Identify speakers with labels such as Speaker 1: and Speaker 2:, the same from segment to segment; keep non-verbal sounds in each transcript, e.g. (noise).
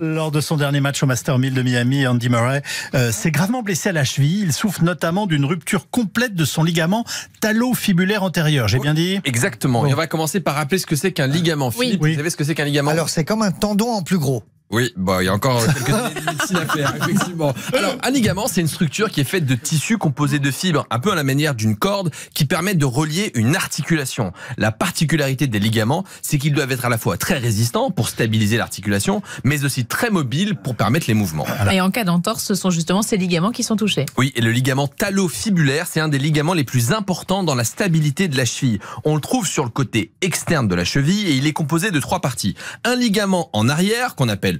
Speaker 1: Lors de son dernier match au Master 1000 de Miami, Andy Murray euh, s'est gravement blessé à la cheville. Il souffre notamment d'une rupture complète de son ligament talo-fibulaire antérieur. J'ai bien dit Exactement. Et on
Speaker 2: va commencer par rappeler ce que c'est qu'un
Speaker 1: ligament. Philippe, vous savez ce que c'est qu'un ligament Alors, c'est comme un tendon en plus gros.
Speaker 2: Oui, bah, il y a encore (laughs) quelques chose à faire, effectivement. Alors, un ligament, c'est une structure qui est faite de tissus composés de fibres, un peu à la manière d'une corde, qui permettent de relier une articulation. La particularité des ligaments, c'est qu'ils doivent être à la fois très résistants pour stabiliser l'articulation, mais aussi très mobiles pour permettre les mouvements.
Speaker 1: Et en cas d'entorse, ce sont justement ces ligaments qui sont touchés.
Speaker 2: Oui, et le ligament talofibulaire, c'est un des ligaments les plus importants dans la stabilité de la cheville. On le trouve sur le côté externe de la cheville et il est composé de trois parties. Un ligament en arrière, qu'on appelle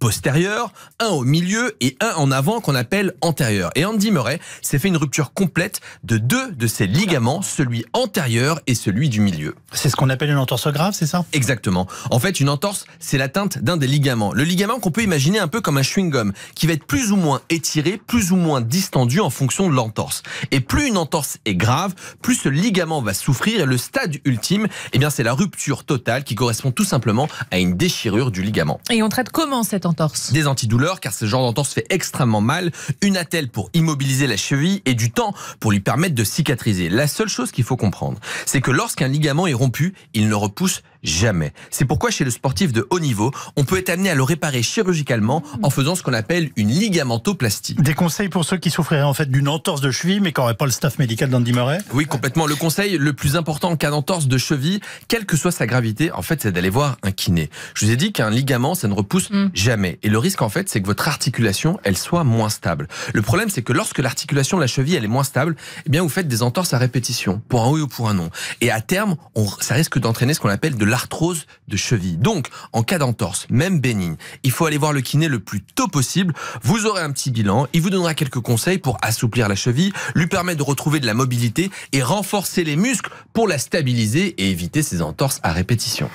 Speaker 2: postérieur, un au milieu et un en avant qu'on appelle antérieur. Et Andy Murray s'est fait une rupture complète de deux de ses ligaments, celui antérieur et celui du milieu. C'est ce qu'on appelle une entorse grave, c'est ça Exactement. En fait, une entorse, c'est l'atteinte d'un des ligaments. Le ligament qu'on peut imaginer un peu comme un chewing-gum, qui va être plus ou moins étiré, plus ou moins distendu en fonction de l'entorse. Et plus une entorse est grave, plus ce ligament va souffrir et le stade ultime, eh bien c'est la rupture totale qui correspond tout simplement à une déchirure du ligament.
Speaker 1: Et on traite comment cette entorse
Speaker 2: des antidouleurs, car ce genre d'entorse fait extrêmement mal. Une attelle pour immobiliser la cheville et du temps pour lui permettre de cicatriser. La seule chose qu'il faut comprendre, c'est que lorsqu'un ligament est rompu, il ne repousse jamais. C'est pourquoi chez le sportif de haut niveau, on peut être amené à le réparer chirurgicalement en faisant ce qu'on appelle une ligamentoplastie.
Speaker 1: Des conseils pour ceux qui souffriraient en fait d'une entorse de cheville mais qui n'auraient pas le staff médical d'Andy Murray
Speaker 2: Oui, complètement. Le conseil le plus important en cas d'entorse de cheville, quelle que soit sa gravité, en fait, c'est d'aller voir un kiné. Je vous ai dit qu'un ligament, ça ne repousse mm. jamais. Et le risque, en fait, c'est que votre articulation, elle soit moins stable. Le problème, c'est que lorsque l'articulation de la cheville, elle est moins stable, eh bien, vous faites des entorses à répétition, pour un oui ou pour un non. Et à terme, ça risque d'entraîner ce qu'on appelle de l'arthrose de cheville. Donc, en cas d'entorse, même bénigne, il faut aller voir le kiné le plus tôt possible. Vous aurez un petit bilan, il vous donnera quelques conseils pour assouplir la cheville, lui permettre de retrouver de la mobilité et renforcer les muscles pour la stabiliser et éviter ces entorses à répétition.